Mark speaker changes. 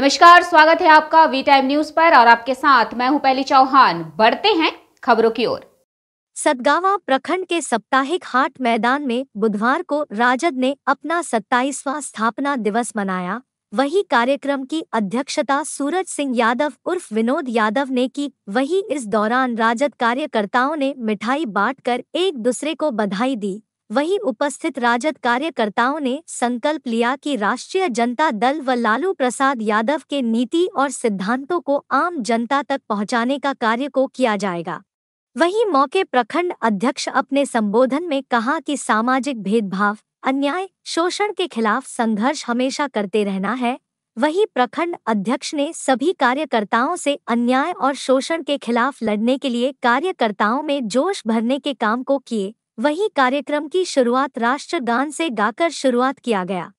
Speaker 1: नमस्कार स्वागत है आपका वी टाइम न्यूज पर और आपके साथ मैं हूं पहली चौहान बढ़ते
Speaker 2: हैं खबरों की ओर सदगावा प्रखंड के साप्ताहिक हाट मैदान में बुधवार को राजद ने अपना सत्ताईसवां स्थापना दिवस मनाया वही कार्यक्रम की अध्यक्षता सूरज सिंह यादव उर्फ विनोद यादव ने की वही इस दौरान राजद कार्यकर्ताओं ने मिठाई बांटकर एक दूसरे को बधाई दी वही उपस्थित राजद कार्यकर्ताओं ने संकल्प लिया कि राष्ट्रीय जनता दल व लालू प्रसाद यादव के नीति और सिद्धांतों को आम जनता तक पहुंचाने का कार्य को किया जाएगा वही मौके प्रखंड अध्यक्ष अपने संबोधन में कहा कि सामाजिक भेदभाव अन्याय शोषण के खिलाफ संघर्ष हमेशा करते रहना है वही प्रखंड अध्यक्ष ने सभी कार्यकर्ताओं से अन्याय और शोषण के खिलाफ लड़ने के लिए कार्यकर्ताओं में जोश भरने के काम को किए वहीं कार्यक्रम की शुरुआत राष्ट्रगान से गाकर शुरुआत किया गया